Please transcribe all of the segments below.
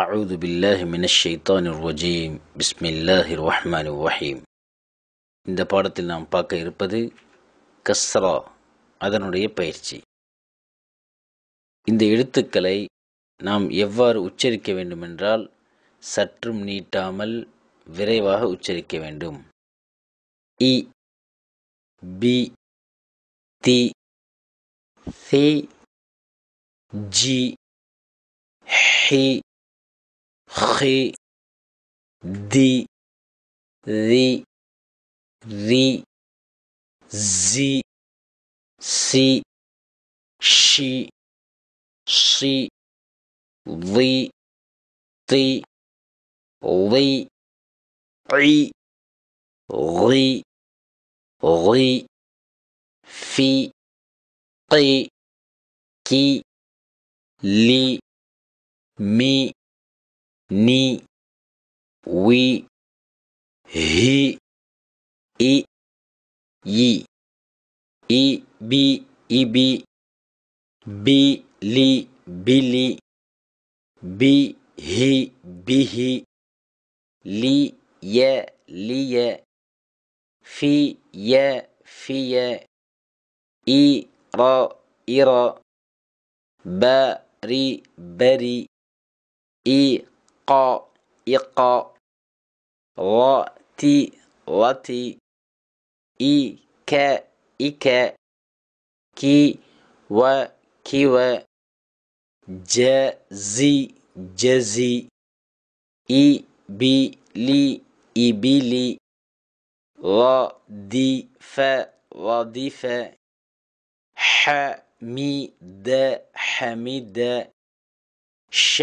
أعوذ بالله من الشيطان الرجيم بسم الله الرحمن الرحيم இந்த பாடத்தில் நாம் பார்க்க இருப்பது கஸ்ரா அதனுடைய பயிற்சி இந்த எழுத்துக்களை நாம் எவ்வாறு உச்சரிக்க வேண்டுமென்றால் சற்றும் நீட்டாமல் விரைவாக உச்சரிக்க வேண்டும் இ பி தி சி ஜி ஹி Ré, Di, Li, Li, Zi, Si, Chi, Chi, Li, Ti, Li, Ri, Ri, Ri, Fi, Qi, Ki, Li, Mi, ني وي هي إي يي إي بي إي بي بي لي بلي بي هي به لي يا لي في يا في إي را إرا بري بري إي قا يقا و ت غتي إي كا إكا كي و كيوا جازي جزي إي بي لي إبيلي وظيفة وظيفة حميدة د ش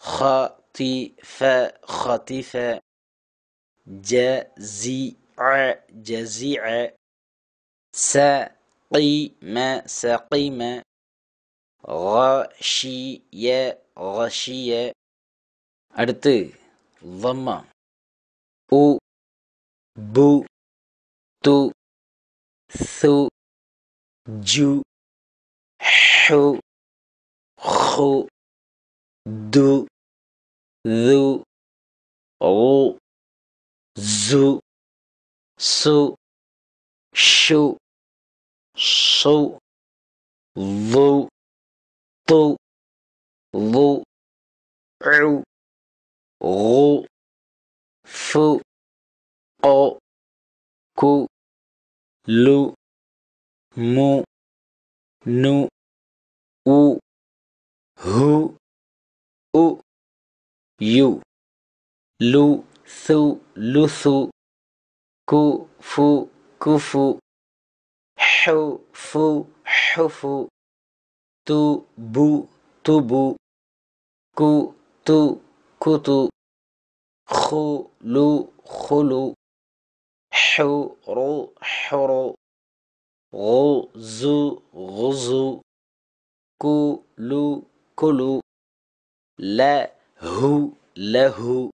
خاطفة خاطفة جزيعة جزيعة سقيمة سقيمة غشية غشية أرتى ضمة أو بو تو ثو جو حو خو Du du ru zu su shu su vu tu vu ru ru fu o ku lu mu nu يو لو ثو لثو كو فو كفو حو فو حفو تو بو تبو كو تو كتو خو لو خلو حو رو حرو غو زو غزو كو لو كلو لا هو له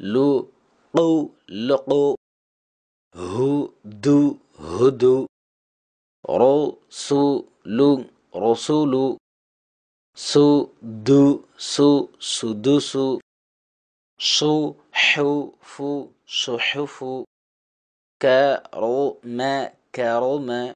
لو قو لقو هو دو هدو رسول رسول سو دو سو سدوس صحف صحف كرم كرم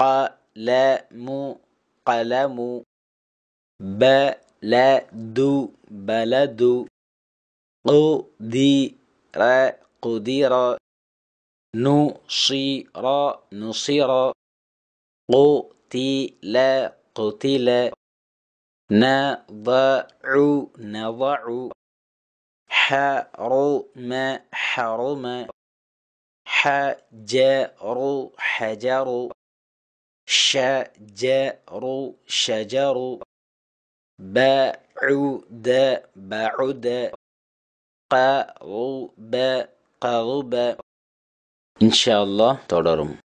قلم قلم بأ لا بلد بلد قدر قدير نصير نصير قتل قتل نضع نضع حرم حرم حجر حجر شجر شجر بعد بعد قرب قرب إن شاء الله رم